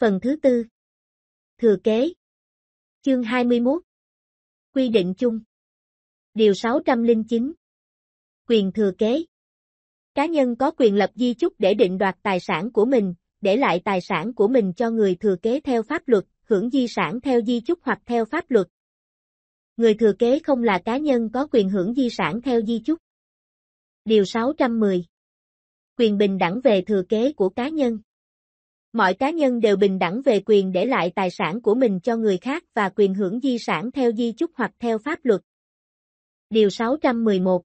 Phần thứ tư Thừa kế Chương 21 Quy định chung Điều 609 Quyền thừa kế Cá nhân có quyền lập di chúc để định đoạt tài sản của mình, để lại tài sản của mình cho người thừa kế theo pháp luật, hưởng di sản theo di chúc hoặc theo pháp luật. Người thừa kế không là cá nhân có quyền hưởng di sản theo di chúc. Điều 610 Quyền bình đẳng về thừa kế của cá nhân Mọi cá nhân đều bình đẳng về quyền để lại tài sản của mình cho người khác và quyền hưởng di sản theo di chúc hoặc theo pháp luật. Điều 611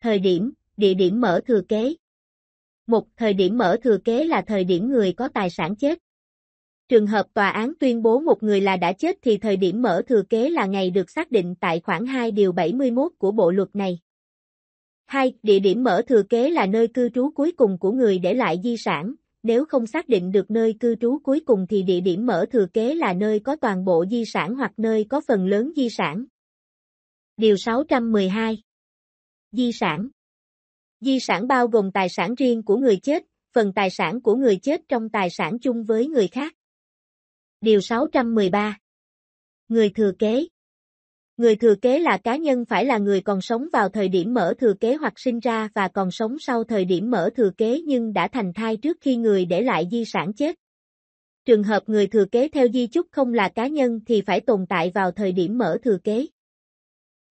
Thời điểm, địa điểm mở thừa kế Một thời điểm mở thừa kế là thời điểm người có tài sản chết. Trường hợp tòa án tuyên bố một người là đã chết thì thời điểm mở thừa kế là ngày được xác định tại khoản 2 điều 71 của bộ luật này. 2. Địa điểm mở thừa kế là nơi cư trú cuối cùng của người để lại di sản, nếu không xác định được nơi cư trú cuối cùng thì địa điểm mở thừa kế là nơi có toàn bộ di sản hoặc nơi có phần lớn di sản. Điều 612 Di sản Di sản bao gồm tài sản riêng của người chết, phần tài sản của người chết trong tài sản chung với người khác. Điều 613 Người thừa kế Người thừa kế là cá nhân phải là người còn sống vào thời điểm mở thừa kế hoặc sinh ra và còn sống sau thời điểm mở thừa kế nhưng đã thành thai trước khi người để lại di sản chết. Trường hợp người thừa kế theo di chúc không là cá nhân thì phải tồn tại vào thời điểm mở thừa kế.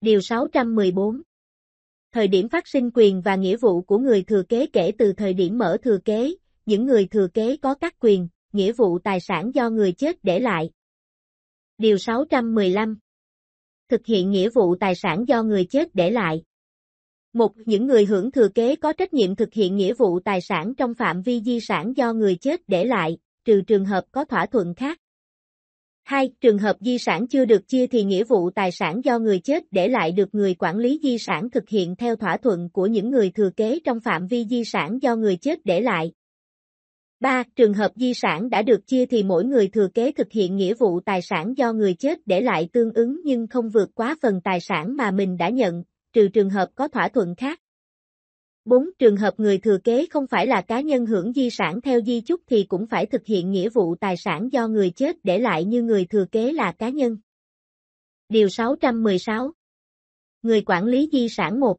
Điều 614 Thời điểm phát sinh quyền và nghĩa vụ của người thừa kế kể từ thời điểm mở thừa kế, những người thừa kế có các quyền, nghĩa vụ tài sản do người chết để lại. Điều 615 thực hiện nghĩa vụ tài sản do người chết để lại. Một, những người hưởng thừa kế có trách nhiệm thực hiện nghĩa vụ tài sản trong phạm vi di sản do người chết để lại, trừ trường hợp có thỏa thuận khác. 2. Trường hợp di sản chưa được chia thì nghĩa vụ tài sản do người chết để lại được người quản lý di sản thực hiện theo thỏa thuận của những người thừa kế trong phạm vi di sản do người chết để lại, 3. Trường hợp di sản đã được chia thì mỗi người thừa kế thực hiện nghĩa vụ tài sản do người chết để lại tương ứng nhưng không vượt quá phần tài sản mà mình đã nhận, trừ trường hợp có thỏa thuận khác. 4. Trường hợp người thừa kế không phải là cá nhân hưởng di sản theo di chúc thì cũng phải thực hiện nghĩa vụ tài sản do người chết để lại như người thừa kế là cá nhân. Điều 616 Người quản lý di sản 1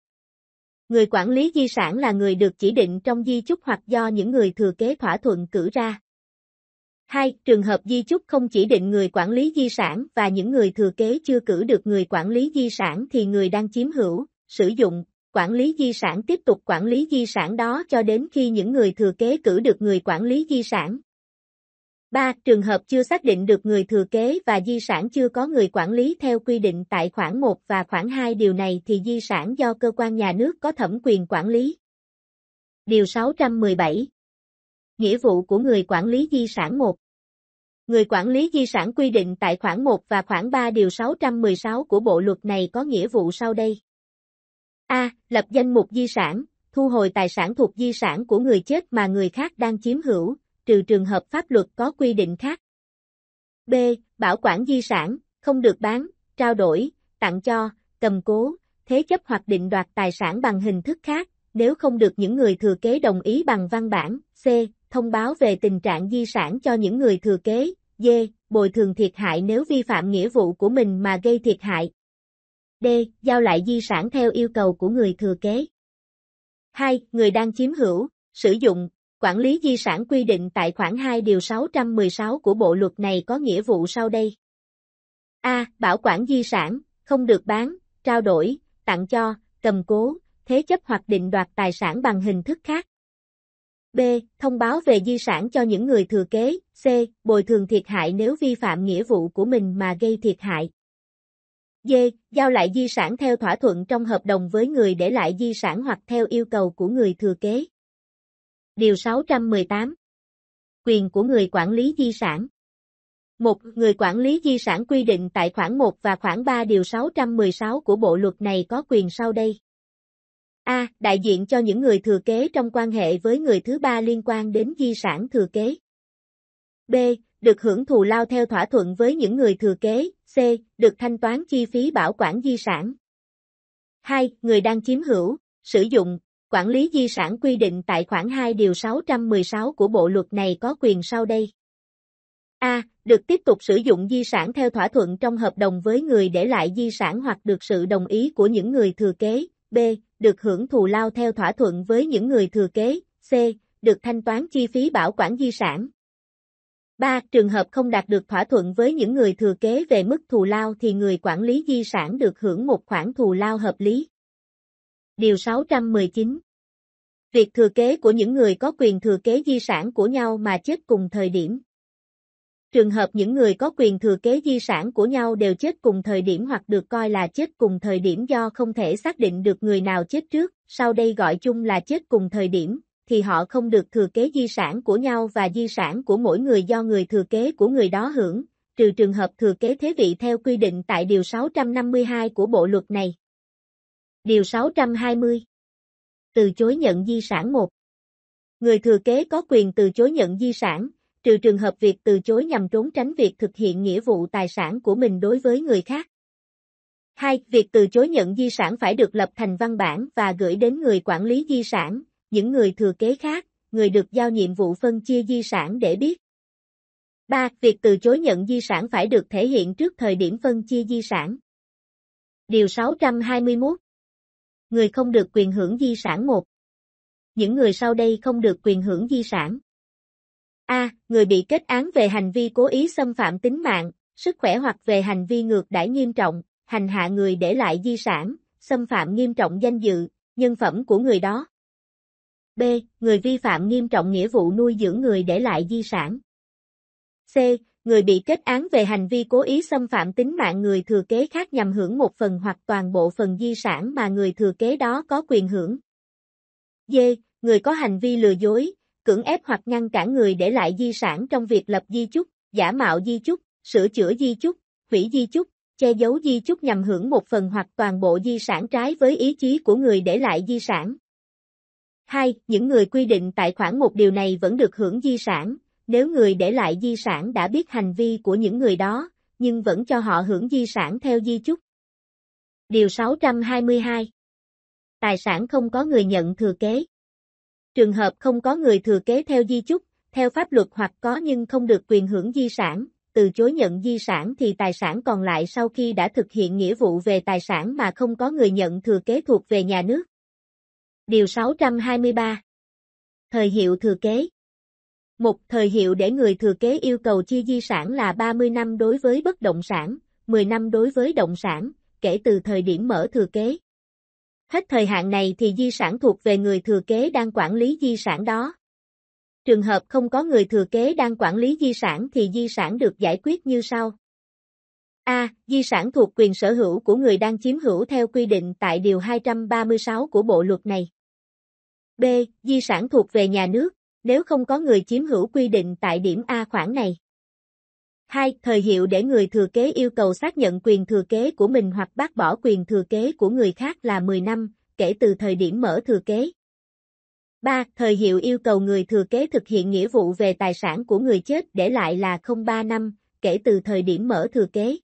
Người quản lý di sản là người được chỉ định trong di chúc hoặc do những người thừa kế thỏa thuận cử ra. 2. Trường hợp di chúc không chỉ định người quản lý di sản và những người thừa kế chưa cử được người quản lý di sản thì người đang chiếm hữu, sử dụng, quản lý di sản tiếp tục quản lý di sản đó cho đến khi những người thừa kế cử được người quản lý di sản. 3. Trường hợp chưa xác định được người thừa kế và di sản chưa có người quản lý theo quy định tại khoản 1 và khoản 2 điều này thì di sản do cơ quan nhà nước có thẩm quyền quản lý. Điều 617 Nghĩa vụ của người quản lý di sản 1 Người quản lý di sản quy định tại khoản 1 và khoản 3 điều 616 của bộ luật này có nghĩa vụ sau đây. A. Lập danh mục di sản, thu hồi tài sản thuộc di sản của người chết mà người khác đang chiếm hữu, trừ trường hợp pháp luật có quy định khác. B. Bảo quản di sản, không được bán, trao đổi, tặng cho, cầm cố, thế chấp hoặc định đoạt tài sản bằng hình thức khác, nếu không được những người thừa kế đồng ý bằng văn bản. C. Thông báo về tình trạng di sản cho những người thừa kế. D. Bồi thường thiệt hại nếu vi phạm nghĩa vụ của mình mà gây thiệt hại. D. Giao lại di sản theo yêu cầu của người thừa kế. 2. Người đang chiếm hữu, sử dụng, Quản lý di sản quy định tại khoản 2 điều 616 của bộ luật này có nghĩa vụ sau đây. A. Bảo quản di sản, không được bán, trao đổi, tặng cho, cầm cố, thế chấp hoặc định đoạt tài sản bằng hình thức khác. B. Thông báo về di sản cho những người thừa kế. C. Bồi thường thiệt hại nếu vi phạm nghĩa vụ của mình mà gây thiệt hại. D. Giao lại di sản theo thỏa thuận trong hợp đồng với người để lại di sản hoặc theo yêu cầu của người thừa kế. Điều 618 Quyền của người quản lý di sản một Người quản lý di sản quy định tại khoản 1 và khoản 3 điều 616 của bộ luật này có quyền sau đây. A. Đại diện cho những người thừa kế trong quan hệ với người thứ ba liên quan đến di sản thừa kế. B. Được hưởng thù lao theo thỏa thuận với những người thừa kế. C. Được thanh toán chi phí bảo quản di sản. 2. Người đang chiếm hữu, sử dụng, Quản lý di sản quy định tại khoản 2 điều 616 của bộ luật này có quyền sau đây. A. Được tiếp tục sử dụng di sản theo thỏa thuận trong hợp đồng với người để lại di sản hoặc được sự đồng ý của những người thừa kế. B. Được hưởng thù lao theo thỏa thuận với những người thừa kế. C. Được thanh toán chi phí bảo quản di sản. 3. Trường hợp không đạt được thỏa thuận với những người thừa kế về mức thù lao thì người quản lý di sản được hưởng một khoản thù lao hợp lý. Điều 619 Việc thừa kế của những người có quyền thừa kế di sản của nhau mà chết cùng thời điểm. Trường hợp những người có quyền thừa kế di sản của nhau đều chết cùng thời điểm hoặc được coi là chết cùng thời điểm do không thể xác định được người nào chết trước, sau đây gọi chung là chết cùng thời điểm, thì họ không được thừa kế di sản của nhau và di sản của mỗi người do người thừa kế của người đó hưởng, trừ trường hợp thừa kế thế vị theo quy định tại Điều 652 của bộ luật này. Điều 620 Từ chối nhận di sản 1 Người thừa kế có quyền từ chối nhận di sản, trừ trường hợp việc từ chối nhằm trốn tránh việc thực hiện nghĩa vụ tài sản của mình đối với người khác. 2. Việc từ chối nhận di sản phải được lập thành văn bản và gửi đến người quản lý di sản, những người thừa kế khác, người được giao nhiệm vụ phân chia di sản để biết. 3. Việc từ chối nhận di sản phải được thể hiện trước thời điểm phân chia di sản. Điều 621 người không được quyền hưởng di sản một. Những người sau đây không được quyền hưởng di sản. A. Người bị kết án về hành vi cố ý xâm phạm tính mạng, sức khỏe hoặc về hành vi ngược đãi nghiêm trọng, hành hạ người để lại di sản, xâm phạm nghiêm trọng danh dự, nhân phẩm của người đó. B. Người vi phạm nghiêm trọng nghĩa vụ nuôi dưỡng người để lại di sản. C người bị kết án về hành vi cố ý xâm phạm tính mạng người thừa kế khác nhằm hưởng một phần hoặc toàn bộ phần di sản mà người thừa kế đó có quyền hưởng. D. Người có hành vi lừa dối, cưỡng ép hoặc ngăn cản người để lại di sản trong việc lập di chúc, giả mạo di chúc, sửa chữa di chúc, hủy di chúc, che giấu di chúc nhằm hưởng một phần hoặc toàn bộ di sản trái với ý chí của người để lại di sản. 2. Những người quy định tại khoản một điều này vẫn được hưởng di sản, nếu người để lại di sản đã biết hành vi của những người đó, nhưng vẫn cho họ hưởng di sản theo di chúc. Điều 622 Tài sản không có người nhận thừa kế Trường hợp không có người thừa kế theo di chúc, theo pháp luật hoặc có nhưng không được quyền hưởng di sản, từ chối nhận di sản thì tài sản còn lại sau khi đã thực hiện nghĩa vụ về tài sản mà không có người nhận thừa kế thuộc về nhà nước. Điều 623 Thời hiệu thừa kế một thời hiệu để người thừa kế yêu cầu chia di sản là 30 năm đối với bất động sản, 10 năm đối với động sản, kể từ thời điểm mở thừa kế. Hết thời hạn này thì di sản thuộc về người thừa kế đang quản lý di sản đó. Trường hợp không có người thừa kế đang quản lý di sản thì di sản được giải quyết như sau. A. Di sản thuộc quyền sở hữu của người đang chiếm hữu theo quy định tại Điều 236 của Bộ Luật này. B. Di sản thuộc về nhà nước, nếu không có người chiếm hữu quy định tại điểm A khoản này. 2. Thời hiệu để người thừa kế yêu cầu xác nhận quyền thừa kế của mình hoặc bác bỏ quyền thừa kế của người khác là 10 năm, kể từ thời điểm mở thừa kế. 3. Thời hiệu yêu cầu người thừa kế thực hiện nghĩa vụ về tài sản của người chết để lại là 03 năm, kể từ thời điểm mở thừa kế.